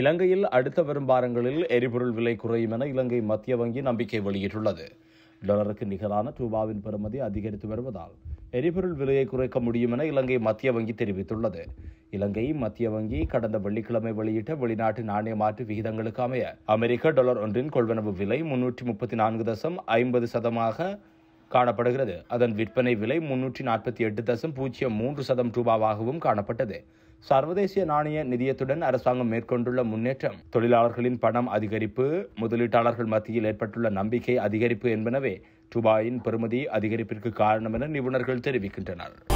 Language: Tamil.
இலங்கையில் அடுத்த வரும் வாரங்களில் எரிபொருள் விலை குறையும் என இலங்கை மத்திய வங்கி நம்பிக்கை வெளியிட்டுள்ளது டாலருக்கு நிகரான ரூபாவின் பெறுமதி அதிகரித்து வருவதால் எரிபொருள் விலையை குறைக்க முடியும் என இலங்கை மத்திய வங்கி தெரிவித்துள்ளது இலங்கை மத்திய வங்கி கடந்த வெள்ளிக்கிழமை வெளியிட்ட வெளிநாட்டு நாணய மாற்று விகிதங்களுக்கு அமைய அமெரிக்க டாலர் ஒன்றின் கொள்வனவு விலை முன்னூற்றி முப்பத்தி நான்கு தசம் ஐம்பது சதமாக காணப்படுகிறது அதன் விற்பனை விலை முன்னூற்றி நாற்பத்தி எட்டு தசம் பூஜ்ஜியம் மூன்று சதம் ரூபாவாகவும் காணப்பட்டது சர்வதேச நாணய நிதியத்துடன் அரசாங்கம் மேற்கொண்டுள்ள முன்னேற்றம் தொழிலாளர்களின் பணம் அதிகரிப்பு முதலீட்டாளர்கள் மத்தியில் ஏற்பட்டுள்ள நம்பிக்கை அதிகரிப்பு என்பனவே ரூபாயின் பெறுமதி அதிகரிப்பிற்கு காரணம் என நிபுணர்கள் தெரிவிக்கின்றனர்